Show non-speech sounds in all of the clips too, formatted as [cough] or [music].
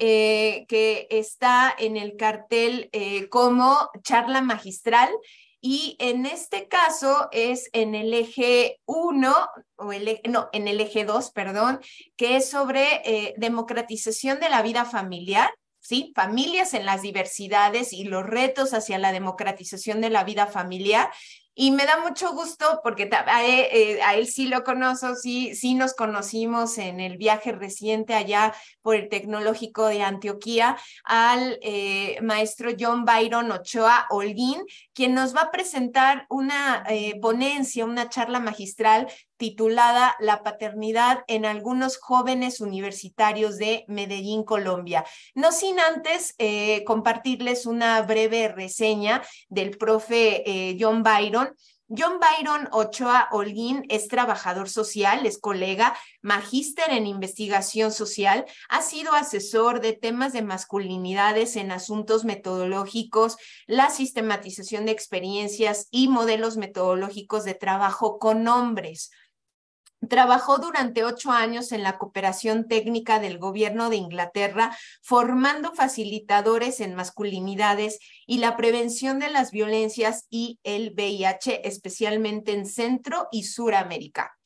Eh, que está en el cartel eh, como charla magistral. Y en este caso es en el eje 1, o el, e-, no, en el eje 2, perdón, que es sobre eh, democratización de la vida familiar, ¿sí? Familias en las diversidades y los retos hacia la democratización de la vida familiar. Y me da mucho gusto porque eh, eh, a él, sí lo conozco, sí, sí nos conocimos en el viaje reciente allá por el Tecnológico de Antioquía al eh, maestro John Byron Ochoa Holguín, quien nos va a presentar una ponencia, una charla magistral titulada La paternidad en algunos jóvenes universitarios de Medellín, Colombia. No sin antes eh, compartirles una breve reseña del profe eh, John Byron. John Byron Ochoa Holguín es trabajador social, es colega, magíster en investigación social, ha sido asesor de temas de masculinidades en asuntos metodológicos, la sistematización de experiencias y modelos metodológicos de trabajo con hombres. Trabajó durante ocho años en la cooperación técnica del gobierno de Inglaterra, formando facilitadores en masculinidades y la prevención de las violencias y el VIH, especialmente en Centro y Suramérica.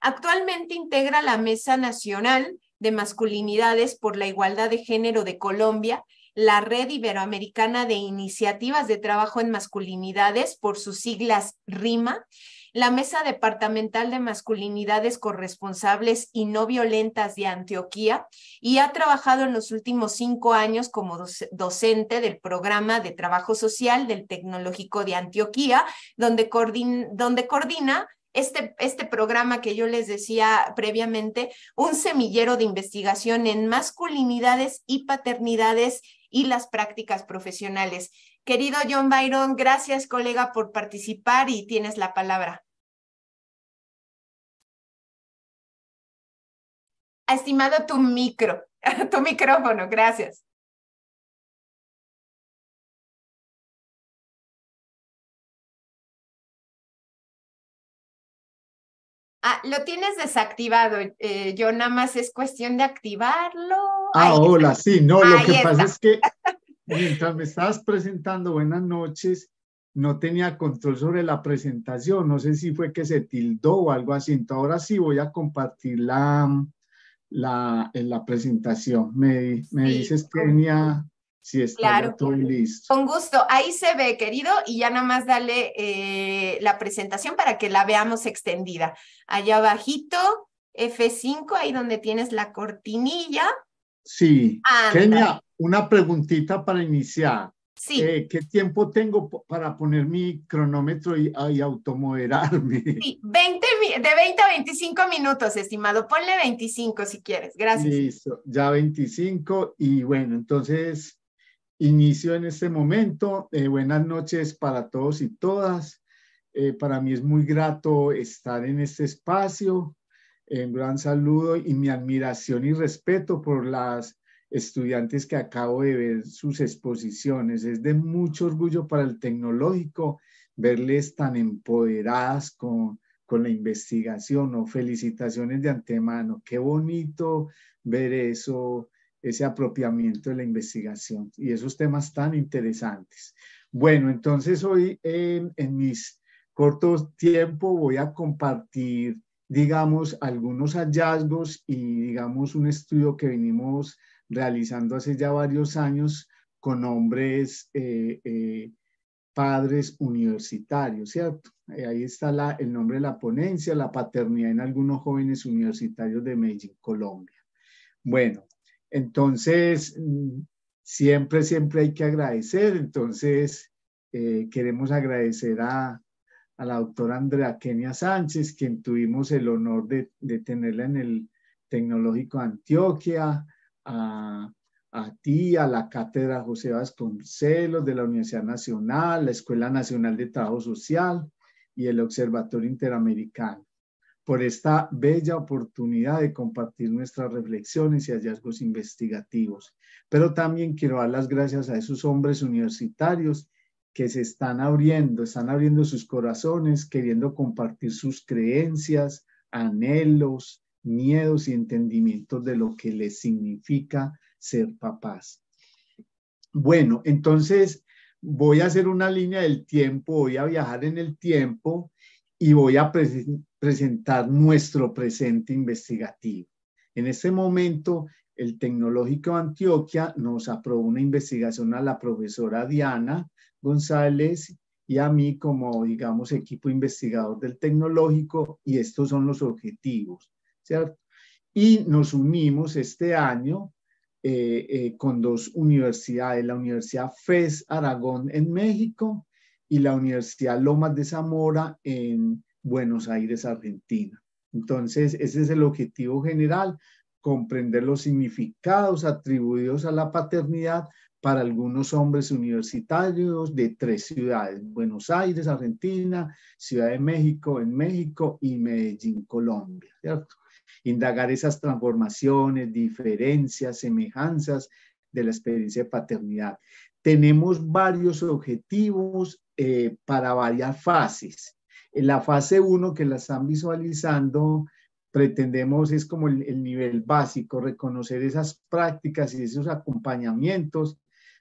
Actualmente integra la Mesa Nacional de Masculinidades por la Igualdad de Género de Colombia, la Red Iberoamericana de Iniciativas de Trabajo en Masculinidades, por sus siglas RIMA, la Mesa Departamental de Masculinidades Corresponsables y No Violentas de Antioquía y ha trabajado en los últimos cinco años como docente del programa de trabajo social del Tecnológico de Antioquia, donde coordina, este, este, programa que yo les decía previamente, un semillero de investigación en masculinidades y paternidades y las prácticas profesionales. Querido John Byron, gracias colega por participar y tienes la palabra. Estimado tu micro, [laughs] tu micrófono, gracias. Ah, lo tienes desactivado, yo eh, nada más es cuestión de activarlo. Ah, hola, sí, no, lo que pasa es que [laughs] mientras me estabas presentando, buenas noches, no tenía control sobre la presentación. No sé si fue que se tildó o algo así. Entonces, ahora sí voy a compartir la, la, en la presentación. Me, me dices, Kenia, si está claro. listo. Con gusto. Ahí se ve, querido, y ya nada más dale eh, la presentación para que la veamos extendida. Allá abajito, F5, ahí donde tienes la cortinilla. Sí. Kenia, una preguntita para iniciar. Eh, ¿Qué tiempo tengo para poner mi cronómetro y, ah, automoderarme? Sí, 20, de 20 a 25 minutos, estimado. Ponle 25 si quieres. Gracias. Listo, ya 25. Y bueno, entonces inicio en este momento. Eh, buenas noches para todos y todas. Eh, para mí es muy grato estar en este espacio un gran saludo y mi admiración y respeto por las estudiantes que acabo de ver sus exposiciones. Es de mucho orgullo para el tecnológico verles tan empoderadas con, la investigación. o Felicitaciones de antemano. Qué bonito ver eso, ese apropiamiento de la investigación y esos temas tan interesantes. Bueno, entonces hoy en mis cortos tiempo voy a compartir digamos, algunos hallazgos y, digamos, un estudio que venimos realizando hace ya varios años con hombres eh, eh, padres universitarios, ¿cierto? Eh, ahí está la, el nombre de la ponencia, la paternidad en algunos jóvenes universitarios de Medellín, Colombia. Bueno, entonces, siempre, siempre hay que agradecer. Entonces, queremos agradecer a, a la doctora Andrea Kenia Sánchez, quien tuvimos el honor de, tenerla en el Tecnológico Antioquia, a ti, a la Cátedra José Vasconcelos de la Universidad Nacional, la Escuela Nacional de Trabajo Social y el Observatorio Interamericano, por esta bella oportunidad de compartir nuestras reflexiones y hallazgos investigativos. Pero también quiero dar las gracias a esos hombres universitarios que se están abriendo, están abriendo sus corazones, queriendo compartir sus creencias, anhelos, miedos y entendimientos de lo que les significa ser papás. Bueno, entonces voy a hacer una línea del tiempo, voy a viajar en el tiempo y voy a presentar nuestro presente investigativo. En ese momento, el Tecnológico Antioquia nos aprobó una investigación a la profesora Diana González y a mí como, digamos, equipo investigador del tecnológico y estos son los objetivos, ¿cierto? Y nos unimos este año eh, eh, con dos universidades, la Universidad FES Aragón en México y la Universidad Lomas de Zamora en Buenos Aires, Argentina. Entonces, ese es el objetivo general, comprender los significados atribuidos a la paternidad para algunos hombres universitarios de tres ciudades, Buenos Aires, Argentina, Ciudad de México en México y Medellín, Colombia, ¿cierto? Indagar esas transformaciones, diferencias, semejanzas de la experiencia de paternidad. Tenemos varios objetivos eh, para varias fases. En la fase 1 que la están visualizando, pretendemos es como el, nivel básico, reconocer esas prácticas y esos acompañamientos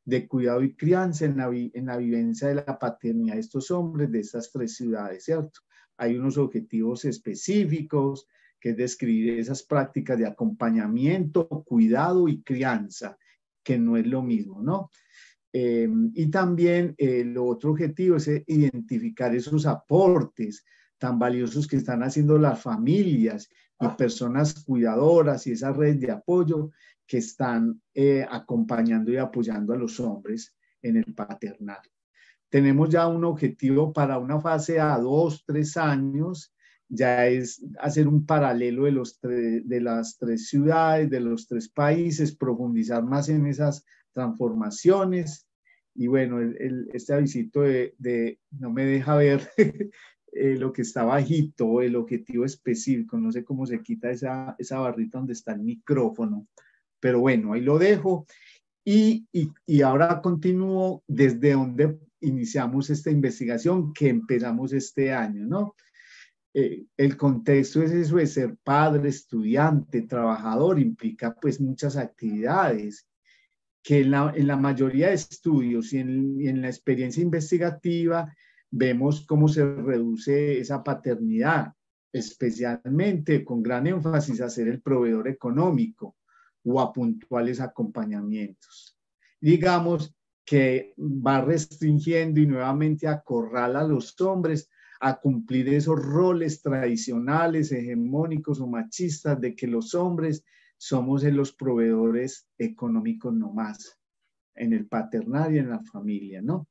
de cuidado y crianza en la, vivencia de la paternidad de estos hombres de estas tres ciudades, ¿cierto? Hay unos objetivos específicos, que es describir esas prácticas de acompañamiento, cuidado y crianza, que no es lo mismo, ¿no? Eh, y también el eh, otro objetivo es eh, identificar esos aportes tan valiosos que están haciendo las familias y ah. personas cuidadoras y esas redes de apoyo que están eh, acompañando y apoyando a los hombres en el paternal. Tenemos ya un objetivo para una fase a dos, tres años, ya es hacer un paralelo de, los de las tres ciudades, de los tres países, profundizar más en esas transformaciones. Y bueno, este avisito de, no me deja ver [laughs] eh, lo que está bajito, el objetivo específico, no sé cómo se quita esa, esa barrita donde está el micrófono. Pero bueno, ahí lo dejo. Y, ahora continúo desde donde iniciamos esta investigación que empezamos este año, ¿no? Eh, el contexto es eso de ser padre, estudiante, trabajador, implica pues muchas actividades que en la, mayoría de estudios y en la experiencia investigativa vemos cómo se reduce esa paternidad, especialmente con gran énfasis a ser el proveedor económico o a puntuales acompañamientos. Digamos que va restringiendo y nuevamente acorrala a los hombres a cumplir esos roles tradicionales, hegemónicos o machistas de que los hombres somos los proveedores económicos nomás, en el paternal y en la familia, ¿no?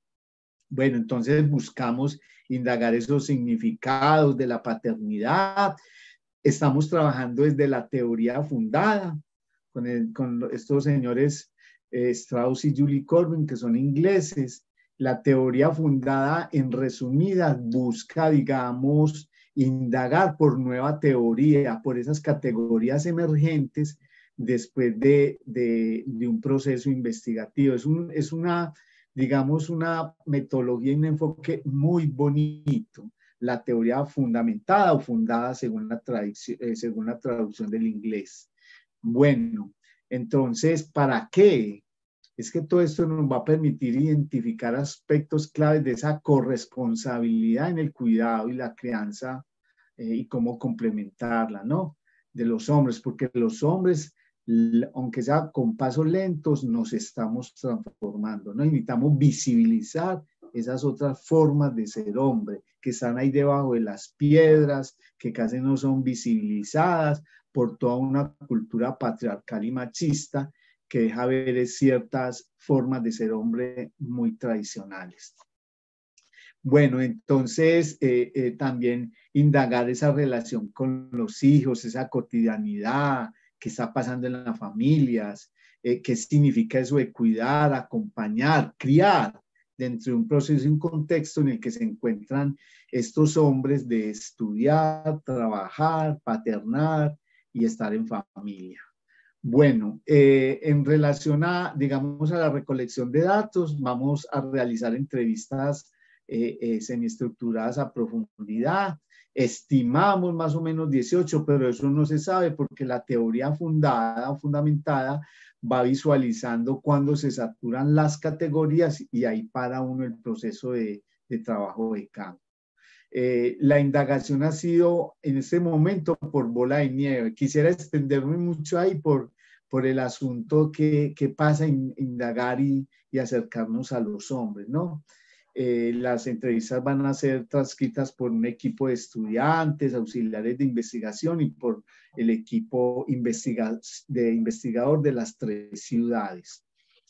Bueno, entonces buscamos indagar esos significados de la paternidad. Estamos trabajando desde la teoría fundada, con, estos señores eh, Strauss y Julie Corbin, que son ingleses. La teoría fundada, en resumidas, busca, digamos, indagar por nueva teoría, por esas categorías emergentes después de, un proceso investigativo. Es, es una, digamos, una metodología y un enfoque muy bonito. La teoría fundamentada o fundada según la, eh, según la traducción del inglés. Bueno, entonces, ¿para qué? Es que todo esto nos va a permitir identificar aspectos claves de esa corresponsabilidad en el cuidado y la crianza eh, y cómo complementarla, ¿no? De los hombres, porque los hombres, aunque sea con pasos lentos, nos estamos transformando, ¿no? Necesitamos visibilizar esas otras formas de ser hombre que están ahí debajo de las piedras, que casi no son visibilizadas, por toda una cultura patriarcal y machista que deja ver ciertas formas de ser hombre muy tradicionales. Bueno, entonces eh, eh, también indagar esa relación con los hijos, esa cotidianidad que está pasando en las familias, eh, qué significa eso de cuidar, acompañar, criar dentro de un proceso y un contexto en el que se encuentran estos hombres de estudiar, trabajar, paternar, y estar en familia. Bueno, eh, en relación a, digamos, a la recolección de datos, vamos a realizar entrevistas eh, eh, semiestructuradas a profundidad. Estimamos más o menos 18, pero eso no se sabe porque la teoría fundada o fundamentada va visualizando cuando se saturan las categorías y ahí para uno el proceso de, de trabajo de campo. Eh, la indagación ha sido en este momento por bola de nieve. Quisiera extenderme mucho ahí por, por el asunto que, que pasa en indagar y, y, acercarnos a los hombres, ¿no? Eh, las entrevistas van a ser transcritas por un equipo de estudiantes, auxiliares de investigación y por el equipo de investigador de las tres ciudades.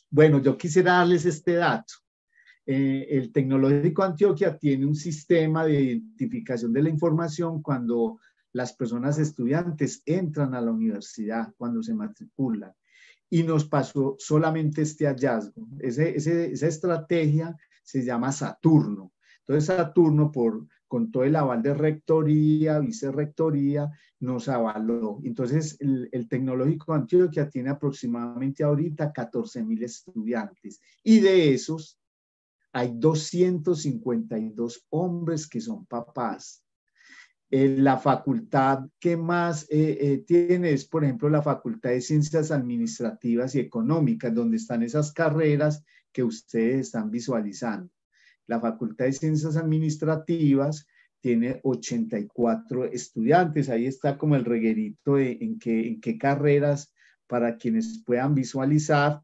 Bueno, yo quisiera darles este dato. Eh, el Tecnológico Antioquia tiene un sistema de identificación de la información cuando las personas estudiantes entran a la universidad, cuando se matriculan. Y nos pasó solamente este hallazgo. esa estrategia se llama Saturno. Entonces Saturno, por, con todo el aval de rectoría, vicerrectoría, nos avaló. Entonces, el, Tecnológico Antioquia tiene aproximadamente ahorita 14 mil estudiantes y de esos hay 252 hombres que son papás. Eh, la facultad que más eh, eh, tiene es, por ejemplo, la Facultad de Ciencias Administrativas y Económicas, donde están esas carreras que ustedes están visualizando. La Facultad de Ciencias Administrativas tiene 84 estudiantes. Ahí está como el reguerito en, en qué carreras para quienes puedan visualizar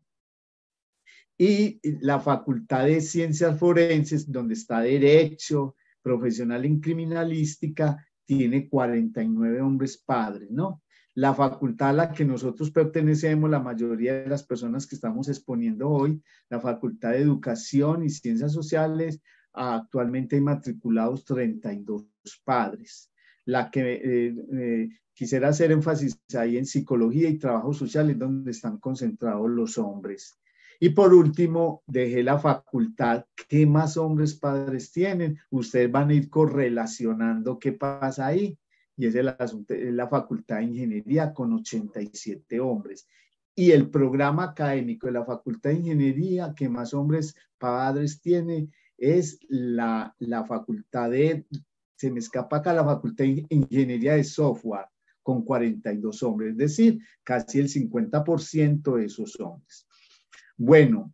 y la Facultad de Ciencias Forenses, donde está Derecho, Profesional en Criminalística, tiene 49 hombres padres, ¿no? La facultad a la que nosotros pertenecemos, la mayoría de las personas que estamos exponiendo hoy, la Facultad de Educación y Ciencias Sociales, actualmente hay matriculados 32 padres. La que eh, eh, quisiera hacer énfasis ahí en psicología y Trabajo Social es donde están concentrados los hombres. Y por último, dejé la facultad. ¿Qué más hombres padres tienen? Ustedes van a ir correlacionando qué pasa ahí. Y es, el asunto, de la facultad de ingeniería con 87 hombres. Y el programa académico de la facultad de ingeniería que más hombres padres tiene es la, la facultad de, se me escapa acá, la facultad de ingeniería de software con 42 hombres, es decir, casi el 50% de esos hombres. Bueno,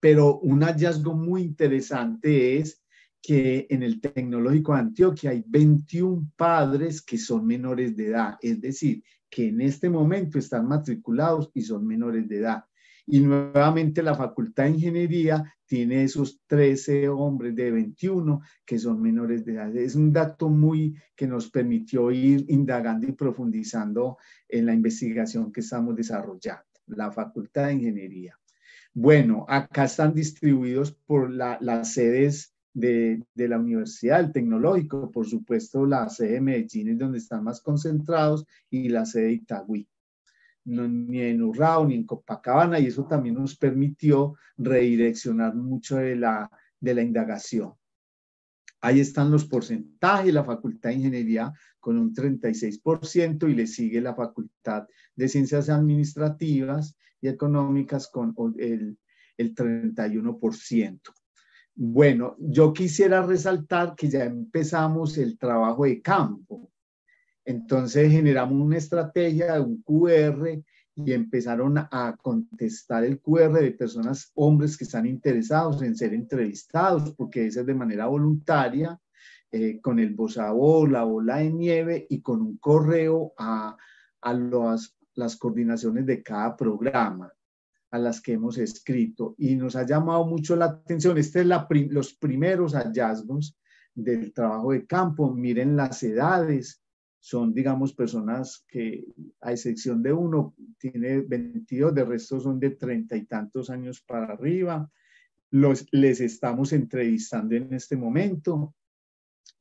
pero un hallazgo muy interesante es que en el Tecnológico de Antioquia hay 21 padres que son menores de edad, es decir, que en este momento están matriculados y son menores de edad. Y nuevamente la Facultad de Ingeniería tiene esos 13 hombres de 21 que son menores de edad. Es un dato muy que nos permitió ir indagando y profundizando en la investigación que estamos desarrollando, la Facultad de Ingeniería. Bueno, acá están distribuidos por las sedes de, la Universidad del Tecnológico, por supuesto la sede de Medellín es donde están más concentrados y la sede de Itagüí. No, ni en Urrao ni en Copacabana y eso también nos permitió redireccionar mucho de la, de la indagación. Ahí están los porcentajes, la Facultad de Ingeniería con un 36% y le sigue la Facultad de Ciencias Administrativas y económicas con el, el 31%. Bueno, yo quisiera resaltar que ya empezamos el trabajo de campo. Entonces generamos una estrategia de un QR y empezaron a contestar el QR de personas, hombres que están interesados en ser entrevistados, porque eso es de manera voluntaria, eh, con el voz la bola de nieve y con un correo a, a los las coordinaciones de cada programa a las que hemos escrito y nos ha llamado mucho la atención. Este es la los primeros hallazgos del trabajo de campo. Miren las edades, son, digamos, personas que, a excepción de uno, tiene 22, de resto son de treinta y tantos años para arriba. Los, les estamos entrevistando en este momento.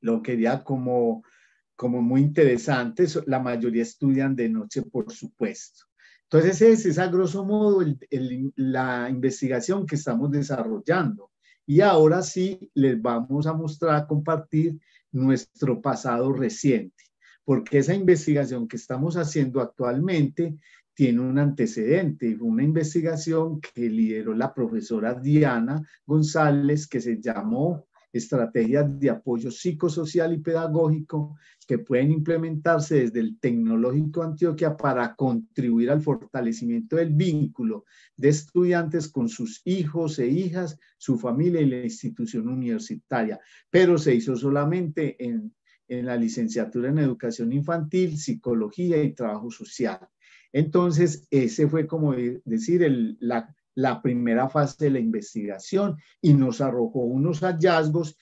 Lo quería como como muy interesantes, la mayoría estudian de noche, por supuesto. Entonces, ese es a grosso modo la investigación que estamos desarrollando. Y ahora sí les vamos a mostrar, compartir nuestro pasado reciente, porque esa investigación que estamos haciendo actualmente tiene un antecedente, una investigación que lideró la profesora Diana González que se llamó estrategias de apoyo psicosocial y pedagógico que pueden implementarse desde el Tecnológico Antioquia para contribuir al fortalecimiento del vínculo de estudiantes con sus hijos e hijas, su familia y la institución universitaria. Pero se hizo solamente en, la licenciatura en educación infantil, psicología y trabajo social. Entonces, ese fue como decir el, la, la primera fase de la investigación y nos arrojó unos hallazgos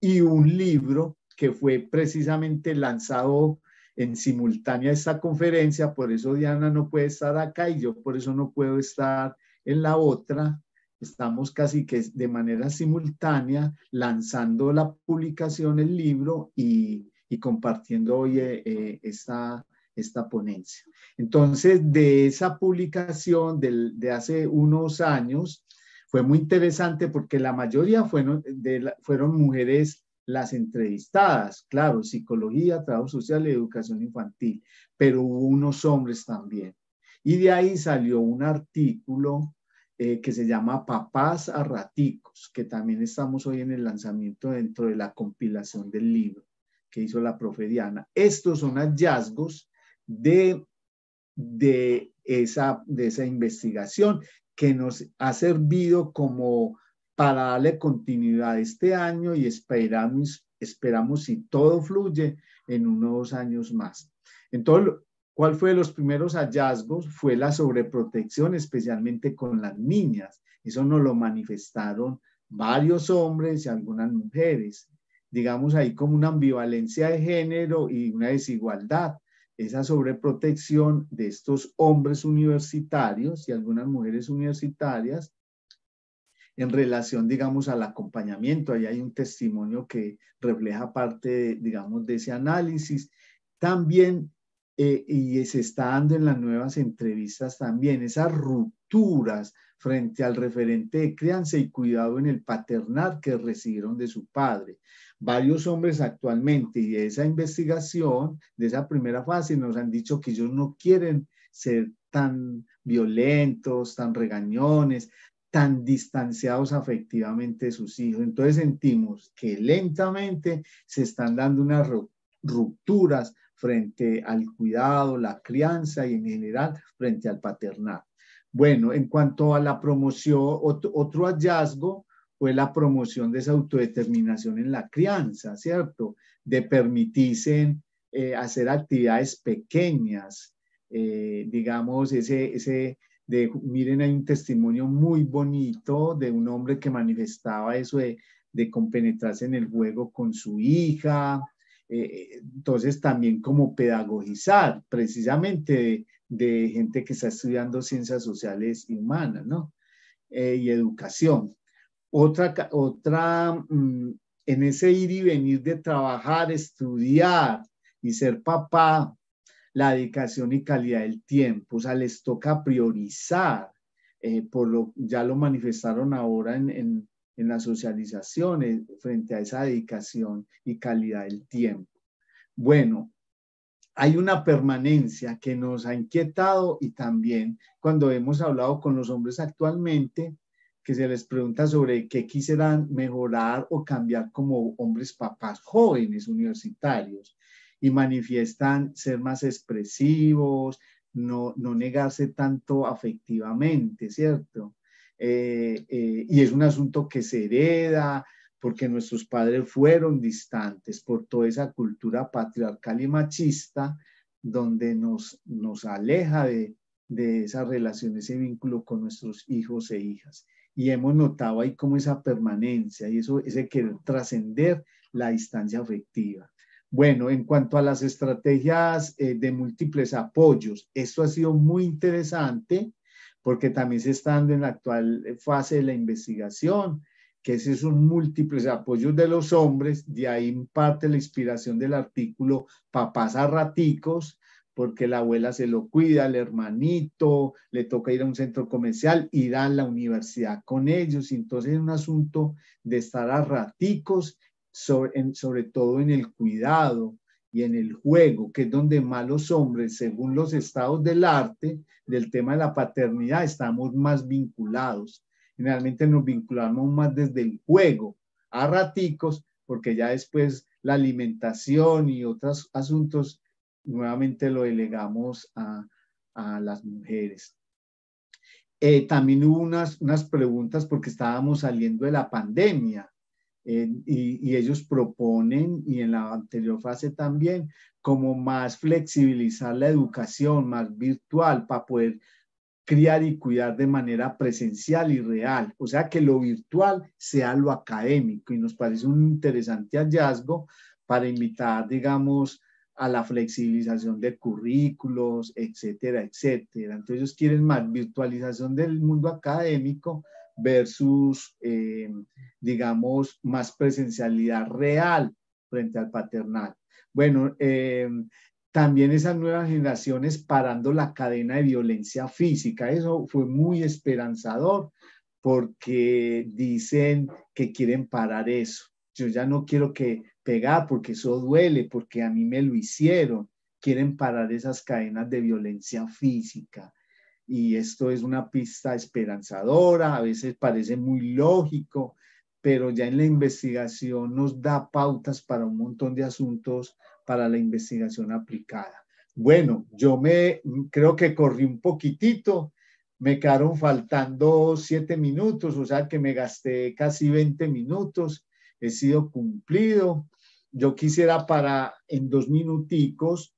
y un libro que fue precisamente lanzado en simultánea a esta conferencia, por eso Diana no puede estar acá y yo por eso no puedo estar en la otra. Estamos casi que de manera simultánea lanzando la publicación, el libro y, compartiendo hoy eh, esta, esta ponencia. Entonces, de esa publicación de, de hace unos años, fue muy interesante porque la mayoría fueron, de fueron mujeres las entrevistadas, claro, psicología, trabajo social y educación infantil, pero hubo unos hombres también. Y de ahí salió un artículo eh, que se llama Papás a Raticos, que también estamos hoy en el lanzamiento dentro de la compilación del libro que hizo la profe Diana. Estos son hallazgos de, de, esa, de esa investigación que nos ha servido como para darle continuidad este año y esperamos, esperamos si todo fluye en unos años más. Entonces, ¿cuál fue los primeros hallazgos? Fue la sobreprotección, especialmente con las niñas. Eso nos lo manifestaron varios hombres y algunas mujeres. Digamos ahí como una ambivalencia de género y una desigualdad esa sobreprotección de estos hombres universitarios y algunas mujeres universitarias en relación, digamos, al acompañamiento. Ahí hay un testimonio que refleja parte, digamos, de ese análisis. También eh, y se está dando en las nuevas entrevistas también, esas rupturas frente al referente de crianza y cuidado en el paternal que recibieron de su padre. Varios hombres actualmente y de esa investigación, de esa primera fase, nos han dicho que ellos no quieren ser tan violentos, tan regañones, tan distanciados afectivamente de sus hijos. Entonces sentimos que lentamente se están dando unas rupturas frente al cuidado, la crianza y en general frente al paternal. Bueno, en cuanto a la promoción, otro hallazgo fue la promoción de esa autodeterminación en la crianza, ¿cierto? De permitirse eh, hacer actividades pequeñas, eh, digamos, ese, ese de, miren, hay un testimonio muy bonito de un hombre que manifestaba eso de, de compenetrarse en el juego con su hija, eh, eh, entonces, también como pedagogizar precisamente de, gente que está estudiando ciencias sociales humanas, ¿no? Eh, y educación. Otra, otra mm, en ese ir y venir de trabajar, estudiar y ser papá, la dedicación y calidad del tiempo, o sea, les toca priorizar, por lo, ya lo manifestaron ahora en, en las socializaciones frente a esa dedicación y calidad del tiempo. Bueno, hay una permanencia que nos ha inquietado y también cuando hemos hablado con los hombres actualmente, que se les pregunta sobre qué quisieran mejorar o cambiar como hombres papás jóvenes universitarios y manifiestan ser más expresivos, no, no negarse tanto afectivamente, ¿cierto? Eh, eh, y es un asunto que se hereda porque nuestros padres fueron distantes por toda esa cultura patriarcal y machista donde nos, nos aleja de, de esas relaciones, ese vínculo con nuestros hijos e hijas. Y hemos notado ahí como esa permanencia y eso, ese querer trascender la distancia afectiva. Bueno, en cuanto a las estrategias eh, de múltiples apoyos, esto ha sido muy interesante porque también se está dando en la actual eh, fase de la investigación, que es un múltiples apoyos de los hombres, de ahí parte la inspiración del artículo Papás a raticos, porque la abuela se lo cuida, el hermanito, le toca ir a un centro comercial, ir a la universidad con ellos, y entonces es un asunto de estar a raticos, sobre, sobre todo en el cuidado, y en el juego, que es donde más los hombres, según los estados del arte, del tema de la paternidad, estamos más vinculados. Generalmente nos vinculamos más desde el juego, a raticos, porque ya después la alimentación y otros asuntos nuevamente lo delegamos a, las mujeres. Eh, también hubo unas, unas preguntas porque estábamos saliendo de la pandemia y, y, ellos proponen, y en la anterior fase también, como más flexibilizar la educación, más virtual, para poder criar y cuidar de manera presencial y real. O sea, que lo virtual sea lo académico y nos parece un interesante hallazgo para invitar, digamos, a la flexibilización de currículos, etcétera, etcétera. Entonces ellos quieren más virtualización del mundo académico versus, eh, digamos, más presencialidad real frente al paternal. Bueno, eh, también esas nuevas generaciones parando la cadena de violencia física. Eso fue muy esperanzador porque dicen que quieren parar eso. Yo ya no quiero que pegar porque eso duele, porque a mí me lo hicieron. Quieren parar esas cadenas de violencia física y esto es una pista esperanzadora, a veces parece muy lógico, pero ya en la investigación nos da pautas para un montón de asuntos para la investigación aplicada. Bueno, yo me creo que corrí un poquitito, me quedaron faltando siete minutos, o sea que me gasté casi 20 minutos, he sido cumplido. Yo quisiera para en dos minuticos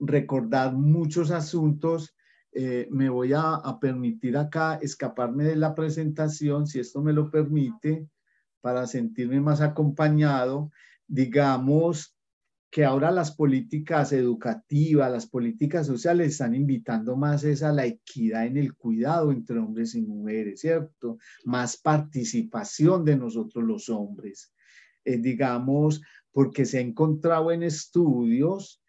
recordar muchos asuntos eh, me voy a, permitir acá escaparme de la presentación, si esto me lo permite, para sentirme más acompañado. Digamos que ahora las políticas educativas, las políticas sociales están invitando más esa a la equidad en el cuidado entre hombres y mujeres, ¿cierto? Más participación de nosotros los hombres. Eh, digamos, porque se ha encontrado en estudios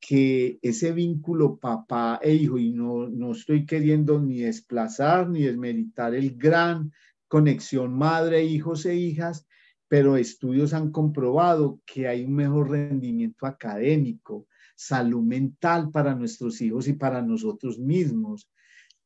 que ese vínculo papá e hijo, y no, no estoy queriendo ni desplazar ni desmeritar el gran conexión madre, hijos e hijas, pero estudios han comprobado que hay un mejor rendimiento académico, salud mental para nuestros hijos y para nosotros mismos.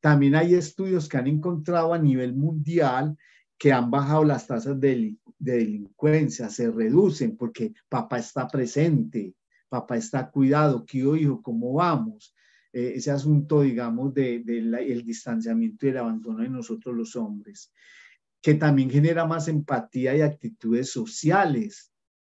También hay estudios que han encontrado a nivel mundial que han bajado las tasas de, de delincuencia, se reducen porque papá está presente, papá está cuidado, que hijo, ¿cómo vamos? E, ese asunto, digamos, del de, distanciamiento y el abandono de nosotros los hombres, que también genera más empatía y actitudes sociales,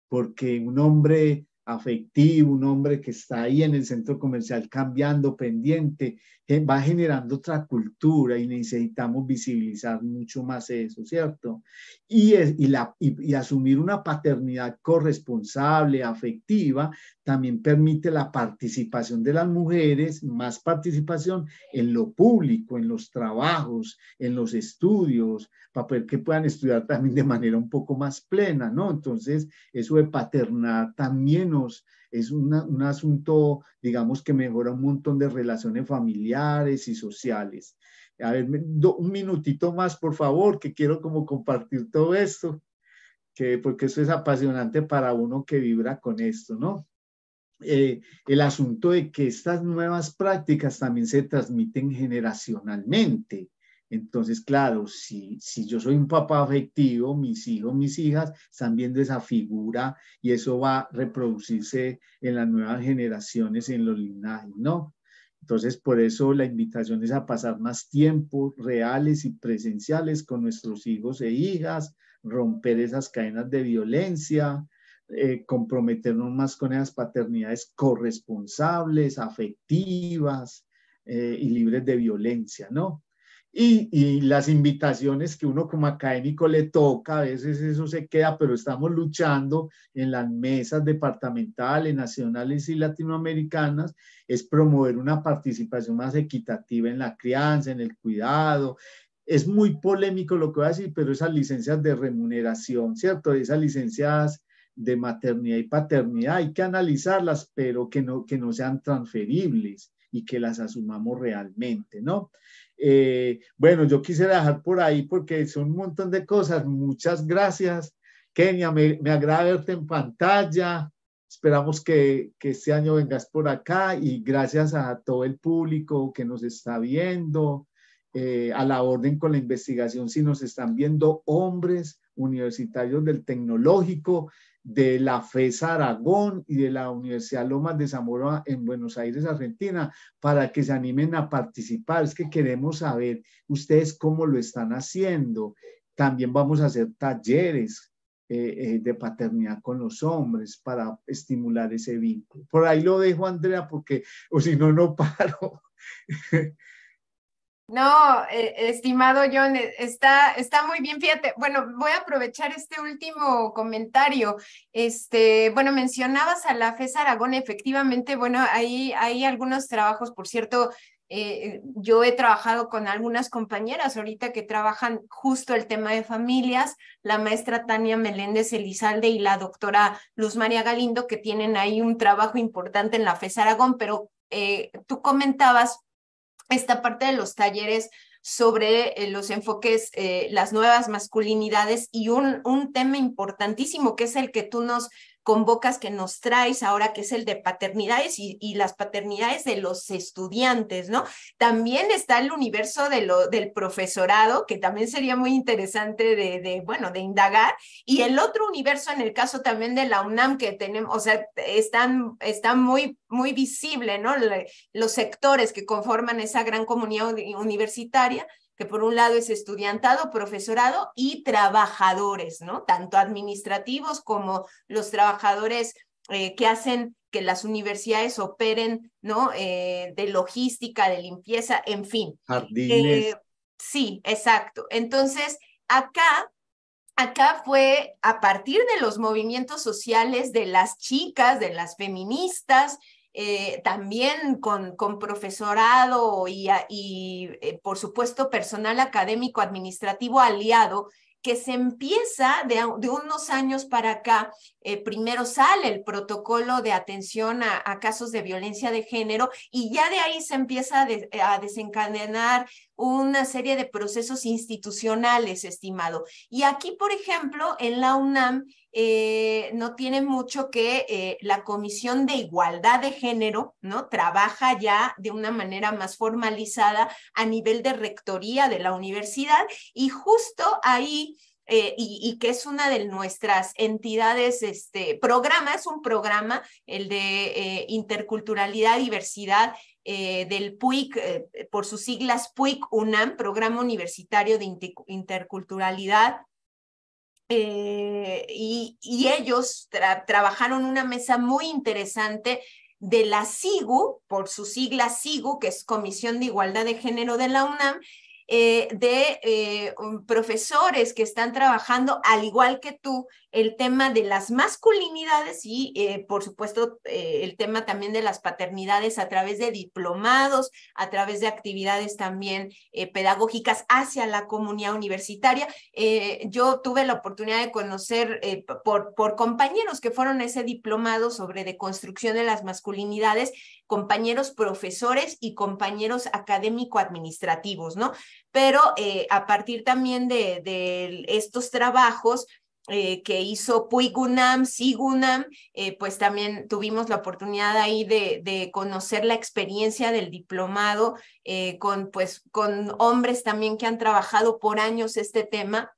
porque un hombre afectivo, un hombre que está ahí en el centro comercial cambiando, pendiente, va generando otra cultura y necesitamos visibilizar mucho más eso, ¿cierto? Y, y, la, y, asumir una paternidad corresponsable, afectiva, también permite la participación de las mujeres, más participación en lo público, en los trabajos, en los estudios, para poder que puedan estudiar también de manera un poco más plena, ¿no? Entonces, eso de paternar también nos es un asunto, digamos, que mejora un montón de relaciones familiares y sociales. A ver, un minutito más, por favor, que quiero como compartir todo esto, que, porque eso es apasionante para uno que vibra con esto, ¿no? Eh, el asunto de que estas nuevas prácticas también se transmiten generacionalmente. Entonces, claro, si, yo soy un papá afectivo, mis hijos, mis hijas están viendo esa figura y eso va a reproducirse en las nuevas generaciones, en los linajes, ¿no? Entonces, por eso la invitación es a pasar más tiempo reales y presenciales con nuestros hijos e hijas, romper esas cadenas de violencia, eh, comprometernos más con esas paternidades corresponsables, afectivas eh, y libres de violencia, ¿no? Y, las invitaciones que uno como académico le toca, a veces eso se queda, pero estamos luchando en las mesas departamentales, nacionales y latinoamericanas, es promover una participación más equitativa en la crianza, en el cuidado. Es muy polémico lo que voy a decir, pero esas licencias de remuneración, ¿cierto? Esas licencias de maternidad y paternidad, hay que analizarlas, pero que no, que no sean transferibles y que las asumamos realmente, ¿no? Eh, bueno, yo quisiera dejar por ahí porque son un montón de cosas. Muchas gracias, Kenia. Me, agrada verte en pantalla. Esperamos que, este año vengas por acá y gracias a todo el público que nos está viendo, eh, a la orden con la investigación, si nos están viendo hombres universitarios del tecnológico, de la FES Aragón y de la Universidad Lomas de Zamora en Buenos Aires, Argentina, para que se animen a participar. Es que queremos saber ustedes cómo lo están haciendo. También vamos a hacer talleres eh, eh, de paternidad con los hombres para estimular ese vínculo. Por ahí lo dejo, Andrea, porque o si no, no paro. [laughs] No, eh, estimado John, eh, está, está muy bien. Fíjate, bueno, voy a aprovechar este último comentario. Este, bueno, mencionabas a la FES Aragón, efectivamente, bueno, ahí hay algunos trabajos, por cierto, eh, yo he trabajado con algunas compañeras ahorita que trabajan justo el tema de familias, la maestra Tania Meléndez Elizalde y la doctora Luz María Galindo, que tienen ahí un trabajo importante en la FES Aragón, pero tú comentabas esta parte de los talleres sobre eh, los enfoques, eh, las nuevas masculinidades y un, un, tema importantísimo que es el que tú nos convocas que nos traes ahora, que es el de paternidades y, las paternidades de los estudiantes, ¿no? También está el universo de lo, del profesorado, que también sería muy interesante de, bueno, de indagar, y el otro universo en el caso también de la UNAM que tenemos, o sea, están, están muy, muy visible, ¿no? los sectores que conforman esa gran comunidad universitaria que por un lado es estudiantado, profesorado y trabajadores, ¿no? Tanto administrativos como los trabajadores eh, que hacen que las universidades operen, ¿no? Eh, de logística, de limpieza, en fin. Jardines. Eh, sí, exacto. Entonces, acá acá fue a partir de los movimientos sociales de las chicas, de las feministas, eh, también con, con profesorado y, eh, por supuesto personal académico administrativo aliado que se empieza de, unos años para acá, eh, primero sale el protocolo de atención a, casos de violencia de género y ya de ahí se empieza a desencadenar una serie de procesos institucionales, estimado. Y aquí, por ejemplo, en la UNAM eh, no tiene mucho que eh, la Comisión de Igualdad de Género, ¿no? Trabaja ya de una manera más formalizada a nivel de rectoría de la universidad y justo ahí... Eh, y, que es una de nuestras entidades, este programa, es un programa, el de interculturalidad, diversidad eh, del PUIC, eh, eh, por sus siglas PUIC UNAM, Programa Universitario de Interculturalidad. y, ellos trabajaron una mesa muy interesante de la SIGU, por su sigla SIGU, que es Comisión de Igualdad de Género de la UNAM, de profesores que están trabajando, al igual que tú, el tema de las masculinidades y, eh, por supuesto, eh, el tema también de las paternidades a través de diplomados, a través de actividades también eh, pedagógicas hacia la comunidad universitaria. yo tuve la oportunidad de conocer por, por compañeros que fueron a ese diplomado sobre deconstrucción de las masculinidades, compañeros profesores y compañeros académico-administrativos, ¿no? Pero a partir también de estos trabajos, eh, que hizo Puigunam, Sigunam, eh, pues también tuvimos la oportunidad ahí de, conocer la experiencia del diplomado eh, con, pues, con hombres también que han trabajado por años este tema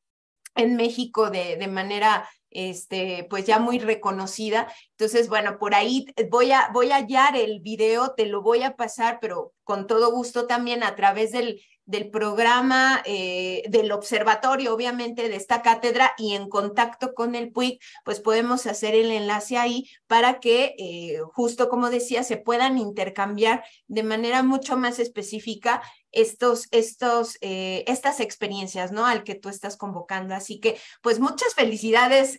en México de, de manera este, pues ya muy reconocida. Entonces, bueno, por ahí voy a, voy a hallar el video, te lo voy a pasar, pero con todo gusto también a través del, del programa eh, del observatorio, obviamente, de esta cátedra y en contacto con el PUIC, pues podemos hacer el enlace ahí para que, eh, justo como decía, se puedan intercambiar de manera mucho más específica estos, estos, eh, estas experiencias, ¿no? Al que tú estás convocando. Así que, pues muchas felicidades,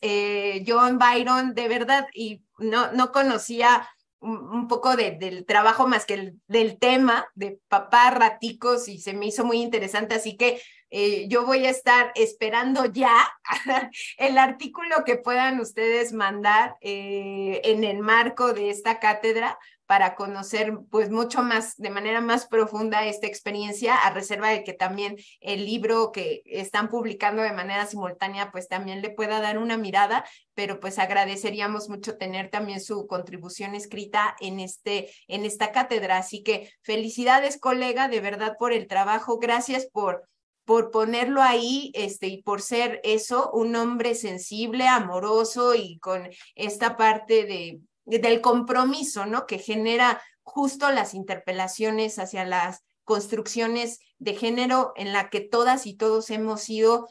John Byron, de verdad, y no, no conocía un poco del trabajo más que del tema de papá raticos y se me hizo muy interesante, así que eh, yo voy a estar esperando ya [laughs] el artículo que puedan ustedes mandar eh, en el marco de esta cátedra para conocer pues mucho más de manera más profunda esta experiencia a reserva de que también el libro que están publicando de manera simultánea pues también le pueda dar una mirada, pero pues agradeceríamos mucho tener también su contribución escrita en este en esta cátedra, así que felicidades colega de verdad por el trabajo, gracias por por ponerlo ahí este, y por ser eso, un hombre sensible, amoroso y con esta parte de del compromiso, ¿no? Que genera justo las interpelaciones hacia las construcciones de género en la que todas y todos hemos sido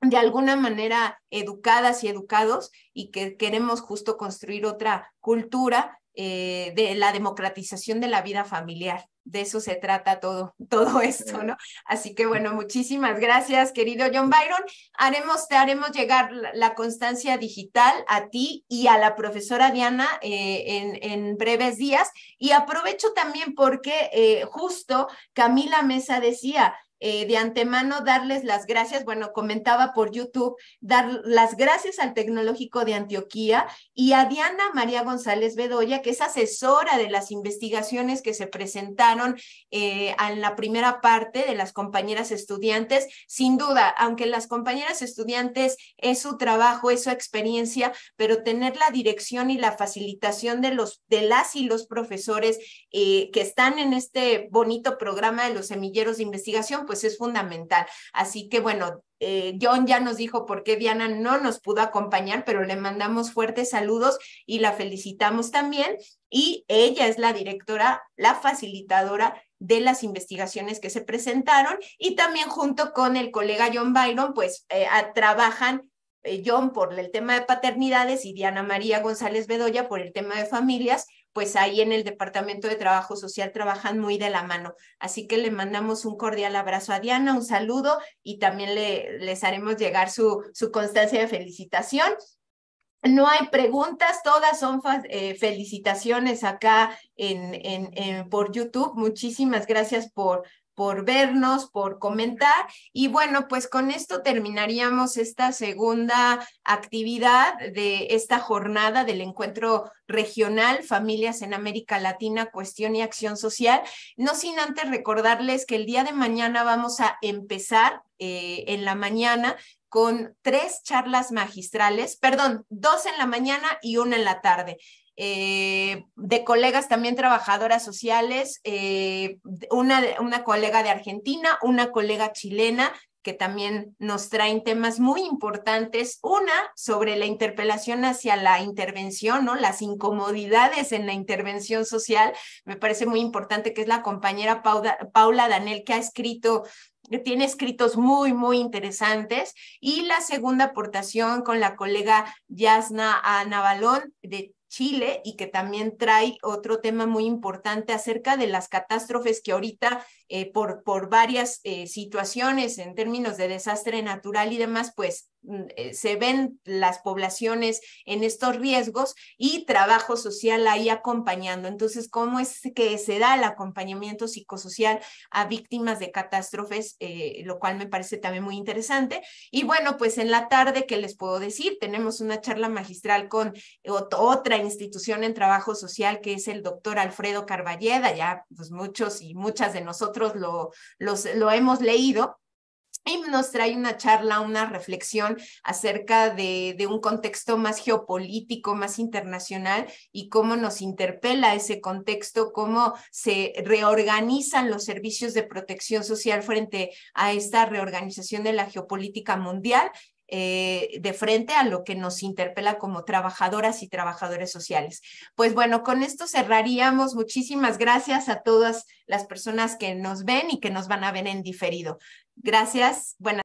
de alguna manera educadas y educados y que queremos justo construir otra cultura eh, de la democratización de la vida familiar. De eso se trata todo, [laughs] todo esto, ¿no? Así que bueno, muchísimas gracias, querido John Byron. Haremos, te haremos llegar la, constancia digital a ti y a la profesora Diana eh, en, en, breves días. Y aprovecho también porque eh, justo Camila Mesa decía, eh, de antemano darles las gracias, bueno, comentaba por YouTube, dar las gracias al Tecnológico de Antioquía y a Diana María González Bedoya, que es asesora de las investigaciones que se presentaron en eh, la primera parte de las compañeras estudiantes. Sin duda, aunque las compañeras estudiantes es su trabajo, es su experiencia, pero tener la dirección y la facilitación de, los, de las y los profesores eh, que están en este bonito programa de los semilleros de investigación, pues es fundamental. Así que bueno, eh, John ya nos dijo por qué Diana no nos pudo acompañar, pero le mandamos fuertes saludos y la felicitamos también. Y ella es la directora, la facilitadora de las investigaciones que se presentaron y también junto con el colega John Byron, pues eh, trabajan eh, John por el tema de paternidades y Diana María González Bedoya por el tema de familias pues ahí en el Departamento de Trabajo Social trabajan muy de la mano. Así que le mandamos un cordial abrazo a Diana, un saludo y también le, les haremos llegar su, su constancia de felicitación. No hay preguntas, todas son eh, felicitaciones acá en, en, por YouTube. Muchísimas gracias por, por vernos, por comentar. Y bueno, pues con esto terminaríamos esta segunda actividad de esta jornada del encuentro regional Familias en América Latina, Cuestión y Acción Social. No sin antes recordarles que el día de mañana vamos a empezar eh, en la mañana con tres charlas magistrales, perdón, dos en la mañana y una en la tarde. Eh, de colegas también trabajadoras sociales, eh, una, una colega de Argentina, una colega chilena, que también nos traen temas muy importantes. Una sobre la interpelación hacia la intervención, ¿no? Las incomodidades en la intervención social. Me parece muy importante que es la compañera Paula, Paula Danel, que ha escrito tiene escritos muy, muy interesantes. Y la segunda aportación con la colega Yasna Anabalón de Chile y que también trae otro tema muy importante acerca de las catástrofes que ahorita eh, por, varias eh, situaciones en términos de desastre natural y demás, pues mm, eh, se ven las poblaciones en estos riesgos y trabajo social ahí acompañando. Entonces, ¿cómo es que se da el acompañamiento psicosocial a víctimas de catástrofes? lo cual me parece también muy interesante. Y bueno, pues en la tarde, ¿qué les puedo decir? Tenemos una charla magistral con otra institución en trabajo social que es el doctor Alfredo Carballeda, ya pues muchos y muchas de nosotros lo, los, lo hemos leído, y nos trae una charla, una reflexión acerca de, de, un contexto más geopolítico, más internacional y cómo nos interpela ese contexto, cómo se reorganizan los servicios de protección social frente a esta reorganización de la geopolítica mundial eh, de frente a lo que nos interpela como trabajadoras y trabajadores sociales. Pues bueno, con esto cerraríamos. Muchísimas gracias a todas las personas que nos ven y que nos van a ver en diferido. Gracias. Buenas